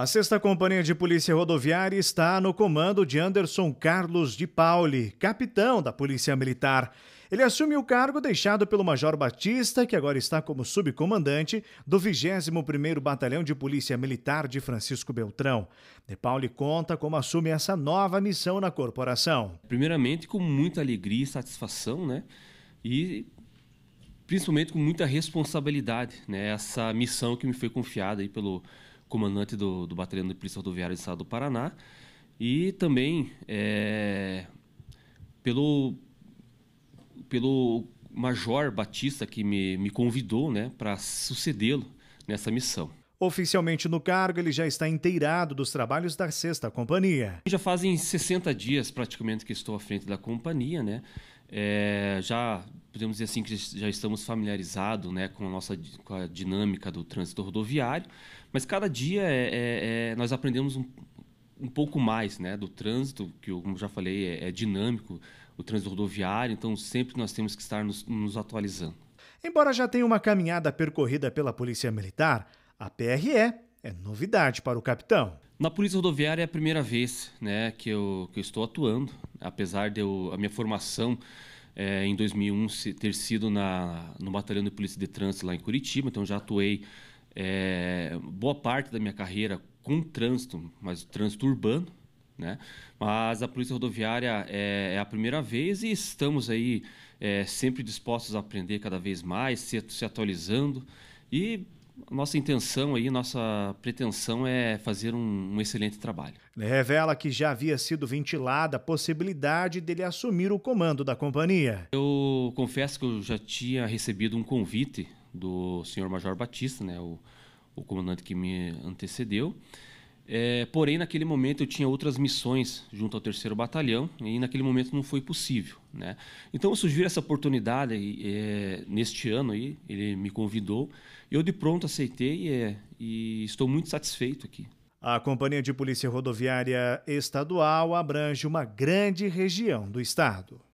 A sexta companhia de polícia rodoviária está no comando de Anderson Carlos de Pauli, capitão da Polícia Militar. Ele assume o cargo deixado pelo Major Batista, que agora está como subcomandante do 21º Batalhão de Polícia Militar de Francisco Beltrão. De Pauli conta como assume essa nova missão na corporação. Primeiramente, com muita alegria e satisfação, né? E principalmente com muita responsabilidade, né? Essa missão que me foi confiada aí pelo comandante do, do Batalhão de Polícia Rodoviária do Estado do Paraná, e também é, pelo, pelo Major Batista, que me, me convidou né, para sucedê-lo nessa missão. Oficialmente no cargo, ele já está inteirado dos trabalhos da sexta companhia. Já fazem 60 dias praticamente que estou à frente da companhia, né? É, já podemos dizer assim que já estamos familiarizados né, com a nossa com a dinâmica do trânsito rodoviário, mas cada dia é, é, é, nós aprendemos um, um pouco mais né, do trânsito, que como já falei, é, é, dinâmico o trânsito rodoviário, então sempre nós temos que estar nos, nos atualizando. Embora já tenha uma caminhada percorrida pela Polícia Militar, a PRE é novidade para o capitão. Na Polícia Rodoviária é a primeira vez né, que, eu, que eu estou atuando, apesar de eu, a minha formação é, em 2001 ter sido na, no Batalhão de Polícia de Trânsito lá em Curitiba, então já atuei é, boa parte da minha carreira com trânsito, mas trânsito urbano, né? Mas a Polícia Rodoviária é, é a primeira vez e estamos aí sempre dispostos a aprender cada vez mais, se, se atualizando e nossa intenção aí, nossa pretensão é fazer um, um, excelente trabalho. Ele revela que já havia sido ventilada a possibilidade dele assumir o comando da companhia. Eu confesso que eu já tinha recebido um convite do senhor Major Batista, né, o, o comandante que me antecedeu, é, porém, naquele momento eu tinha outras missões junto ao terceiro batalhão e naquele momento não foi possível. Né? Então eu sugiro essa oportunidade é, neste ano aí ele me convidou, eu de pronto aceitei é, e estou muito satisfeito aqui. A Companhia de Polícia Rodoviária Estadual abrange uma grande região do estado.